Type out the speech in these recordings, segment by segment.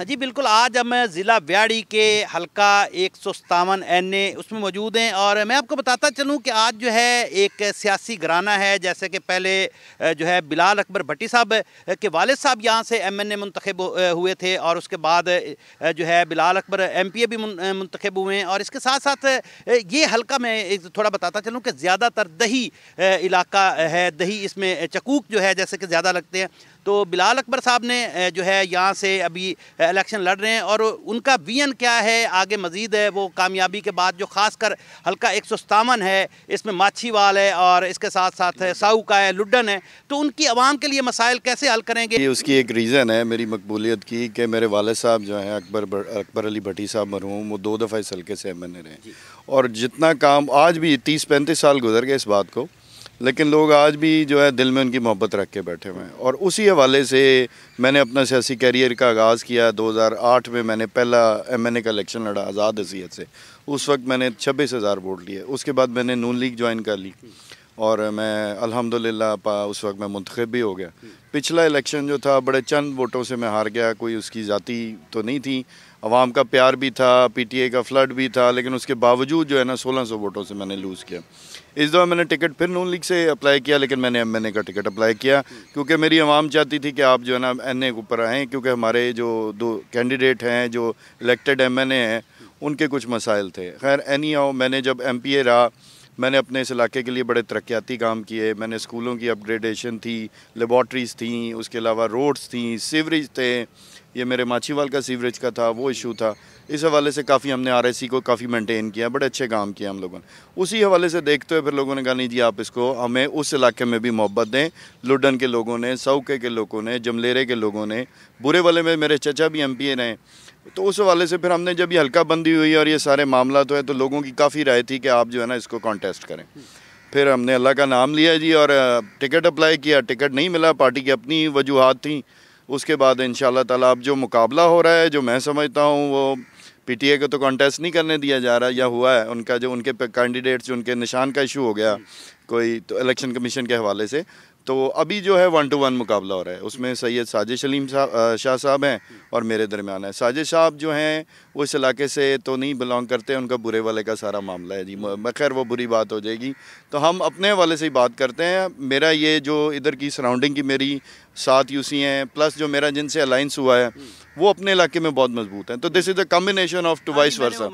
हाँ जी बिल्कुल आज हम ज़िला ब्याड़ी के हलका एक सौ सतावन एन ए उसमें मौजूद हैं और मैं आपको बताता चलूँ कि आज जो है एक सियासी घराना है जैसे कि पहले जो है बिलाल अकबर भट्टी साहब के वालद साहब यहाँ से एम एन ए मुंतखब हुए थे और उसके बाद जो है Bilal Akbar M P A भी मुंतखब हुए हैं और इसके साथ साथ ये हलका मैं एक थोड़ा बताता चलूँ कि ज़्यादातर दही इलाका है दही इसमें चकूक जो है जैसे कि ज़्यादा लगते हैं तो बिलाल अकबर साहब ने जो है यहाँ से अभी इलेक्शन लड़ रहे हैं और उनका वीएन क्या है आगे मजीद है वो कामयाबी के बाद जो खासकर हल्का एक है इसमें माछीवाल है और इसके साथ साथ है का है लुडन है तो उनकी आवाम के लिए मसाइल कैसे हल करेंगे ये उसकी एक रीज़न है मेरी मकबूलियत की कि मेरे वाले साहब जो हैं अकबर अकबर अली भट्टी साहब मरूम वो दो दफ़ा इस हल्के से एम एन ए रहे हैं और जितना काम आज भी तीस पैंतीस साल गुजर गए इस बात को लेकिन लोग आज भी जो है दिल में उनकी मोहब्बत रख के बैठे हुए हैं और उसी हवाले से मैंने अपना सियासी कैरियर का आगाज़ किया 2008 में मैंने पहला एमएनए का इलेक्शन लड़ा आज़ाद हसीियत से उस वक्त मैंने छब्बीस हज़ार वोट लिए उसके बाद मैंने नून लीग ज्वाइन कर ली और मैं अल्हम्दुलिल्लाह उस वक्त मैं मंतखब भी हो गया पिछला इलेक्शन जो था बड़े चंद वोटों से मैं हार गया कोई उसकी ज़ाती तो नहीं थी आवाम का प्यार भी था पीटीए का फ्लड भी था लेकिन उसके बावजूद जो है ना सोलह सौ वोटों से मैंने लूज़ किया इस दौरान मैंने टिकट फिर नून लीग से अप्लाई किया लेकिन मैंने एम एन ए का टिकट अप्लाई किया क्योंकि मेरी आवाम चाहती थी कि आप जो है ना एन ए के ऊपर आएँ क्योंकि हमारे जो दो कैंडिडेट हैं जो इलेक्टेड एम एन ए हैं उनके कुछ मसाइल थे खैर एनी आओ मैंने जब एम पी ए रहा मैंने अपने इस इलाके के लिए बड़े तरक्याती काम किए मैंने स्कूलों की अपग्रेडेशन थी लेबॉट्रीज थी उसके अलावा रोड्स थी सीवरेज थे ये मेरे माछीवाल का सीवरेज का था वो इशू था इस हवाले से काफ़ी हमने आर को काफ़ी मेंटेन किया बड़े अच्छे काम किए हम लोगों ने उसी हवाले से देखते हुए फिर लोगों ने कहा नहीं जी आप इसको हमें उस इलाके में भी मोहब्बत दें लुडन के लोगों ने सऊके के लोगों ने जमलेरे के लोगों ने बुरे वाले में मेरे चचा भी एम रहे तो उस हवाले से फिर हमने जब ये हल्का बंदी हुई और ये सारे मामला तो है तो लोगों की काफ़ी राय थी कि आप जो है ना इसको कॉन्टेस्ट करें फिर हमने अल्लाह का नाम लिया जी और टिकट अप्लाई किया टिकट नहीं मिला पार्टी की अपनी वजूहत थी उसके बाद इन ताला अब जो मुकाबला हो रहा है जो मैं समझता हूँ वो पीटीए को तो कॉन्टेस्ट नहीं करने दिया जा रहा या हुआ है उनका जो उनके कैंडिडेट्स उनके निशान का इशू हो गया कोई तो इलेक्शन कमीशन के हवाले से तो अभी जो है वन टू वन मुकाबला हो रहा है उसमें सैयद साजिद सलीम साहब शाह साहब हैं और मेरे दरमियान है साजिद साहब जो हैं वो इस इलाके से तो नहीं बिलोंग करते उनका बुरे वाले का सारा मामला है जी खैर वो बुरी बात हो जाएगी तो हम अपने वाले से ही बात करते हैं मेरा ये जो इधर की सराउंडिंग की मेरी सात यू हैं प्लस जो मेरा जिनसे अलाइंस हुआ है हम्म। वो अपने इलाके में बहुत मजबूत हैं तो this is a combination of two vice versa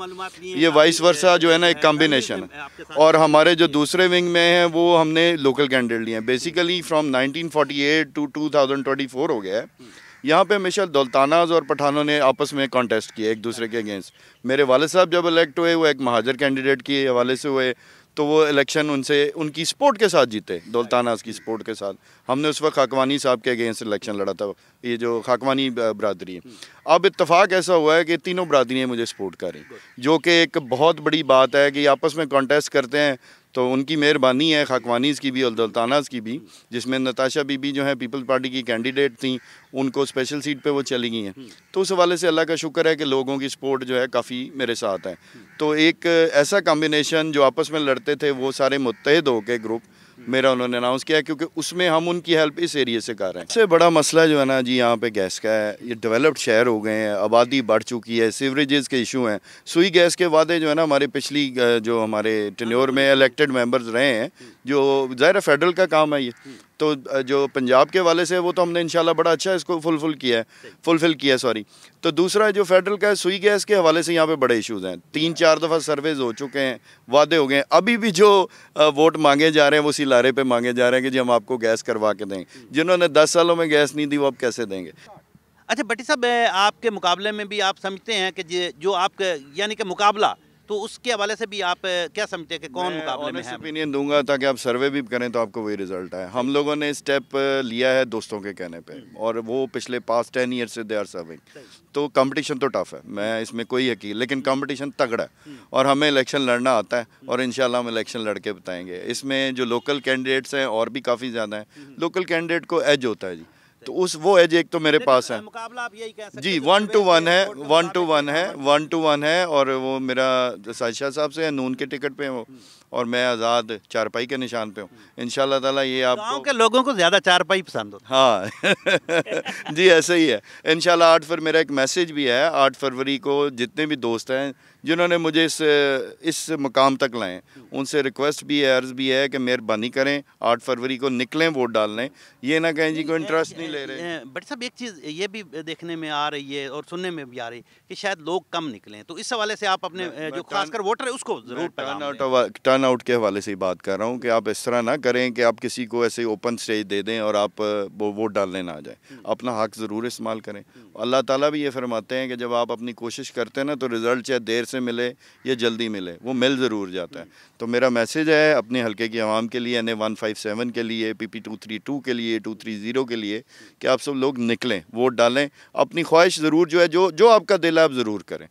ये वाइस हाँ वर्षा जो है ना एक कम्बिनेशन है और हमारे जो दूसरे विंग में हैं वो हमने लोकल कैंडिडेट लिए हैं बेसिकली फ्रॉम 1948 टू 2024 हो गया है हम्म। यहाँ पे हमेशा दौलतानाज और पठानों ने आपस में कॉन्टेस्ट किया एक दूसरे के अगेंस्ट मेरे वाले साहब जब इलेक्ट हुए वो एक महाजर कैंडिडेट के हवाले से हुए तो वो इलेक्शन उनसे उनकी सपोर्ट के साथ जीते दौलतानाज की सपोर्ट के साथ हमने उस वक्त खाकवानी साहब के अगेंस्ट इलेक्शन लड़ा था ये जो खाकवानी बरदरी है अब इतफाक़ ऐसा हुआ है कि तीनों बरदरियाँ मुझे सपोर्ट करें जो कि एक बहुत बड़ी बात है कि आपस में कॉन्टेस्ट करते हैं तो उनकी मेहरबानी है खाकवानीज़ की भी और दल्तानाज़ की भी जिसमें नताशा बीबी जो है पीपल पार्टी की कैंडिडेट थी उनको स्पेशल सीट पे वो चली गई हैं तो उस हवाले से अल्लाह का शुक्र है कि लोगों की सपोर्ट जो है काफ़ी मेरे साथ है तो एक ऐसा कॉम्बिनेशन जो आपस में लड़ते थे वो सारे मुतहद के ग्रुप मेरा उन्होंने अनाउंस किया क्योंकि उसमें हम उनकी हेल्प इस एरिए से कर रहे हैं सबसे बड़ा मसला जो है ना जी यहाँ पे गैस का है ये डेवलप्ड शहर हो गए हैं आबादी बढ़ चुकी है सीवरेजेस के इशू हैं सुई गैस के वादे जो है ना हमारे पिछली जो हमारे टनोर में इलेक्टेड मेम्बर्स रहे हैं जो ज़ाहिर फेडरल का काम है ये तो जो पंजाब के वाले से वो तो हमने इंशाल्लाह बड़ा अच्छा इसको फुलफिल किया है फुलफिल किया है सॉरी तो दूसरा जो फेडरल का सुई गैस के हवाले से यहाँ पे बड़े इश्यूज़ हैं तीन चार दफ़ा सर्वेज हो चुके हैं वादे हो गए अभी भी जो वोट मांगे जा रहे हैं वो उसी लारे पर मांगे जा रहे हैं कि जी हम आपको गैस करवा के दें hmm. जिन्होंने दस सालों में गैस नहीं दी वो आप कैसे देंगे अच्छा भट्टी साहब आपके मुकाबले में भी आप समझते हैं कि जो आपके यानी कि मुकाबला तो उसके हवाले से भी आप क्या समझते हैं कि कौन मुकाबले में है ओपिनियन दूंगा ताकि आप सर्वे भी करें तो आपको वही रिजल्ट आए हम लोगों ने स्टेप लिया है दोस्तों के कहने पे हम्म। और वो पिछले पास टेन ईयर से दे आर सर्विंग तो कंपटीशन तो टफ है मैं इसमें कोई यकीन लेकिन कंपटीशन हम्म। तगड़ा है हम्म। और हमें इलेक्शन लड़ना आता है और इन हम इलेक्शन लड़के बताएंगे इसमें जो लोकल कैंडिडेट्स हैं और भी काफ़ी ज़्यादा हैं लोकल कैंडिडेट को एज होता है जी तो उस वो एज एक तो मेरे पास है मुकाबला आप यही कह सकते जी वन टू वन है वन टू वन है वन टू वन है और वो मेरा साजिशाह साहब से है नून के टिकट पे है वो हम्म। और मैं आज़ाद चारपाई के निशान पे हूँ इन ताला ये आप गाँव के लोगों को ज़्यादा चारपाई पसंद हो हाँ जी ऐसे ही है इन आठ फर मेरा एक मैसेज भी है आठ फरवरी को जितने भी दोस्त हैं जिन्होंने मुझे इस इस मकाम तक लाएँ उनसे रिक्वेस्ट भी है अर्ज़ भी है कि मेहरबानी करें आठ फरवरी को निकलें वोट डालने ये ना कहें जी को इंटरेस्ट नहीं ले रहे बट साहब एक चीज़ ये भी देखने में आ रही है और सुनने में भी आ रही है कि शायद लोग कम निकलें तो इस हवाले से आप अपने जो खासकर वोटर है उसको जरूर टर्न आउट टर्न आउट के हवाले से ही बात कर रहा हूँ कि आप इस तरह ना करें कि आप किसी को ऐसे ओपन स्टेज दे दें और आप वो वोट डालने ना आ जाए हम्म। अपना हक ज़रूर इस्तेमाल करें हम्म। अल्लाह ताला भी ये फरमाते हैं कि जब आप अपनी कोशिश करते हैं ना तो रिज़ल्ट चाहे देर से मिले या जल्दी मिले वो मिल ज़रूर जाता है हम्म। तो मेरा मैसेज है अपने हल्के की आवाम के लिए N A one five seven के लिए P P two three two के लिए टू थ्री ज़ीरो के लिए कि आप सब लोग निकलें वोट डालें अपनी ख्वाहिश ज़रूर जो है जो जो आपका दिल है आप ज़रूर करें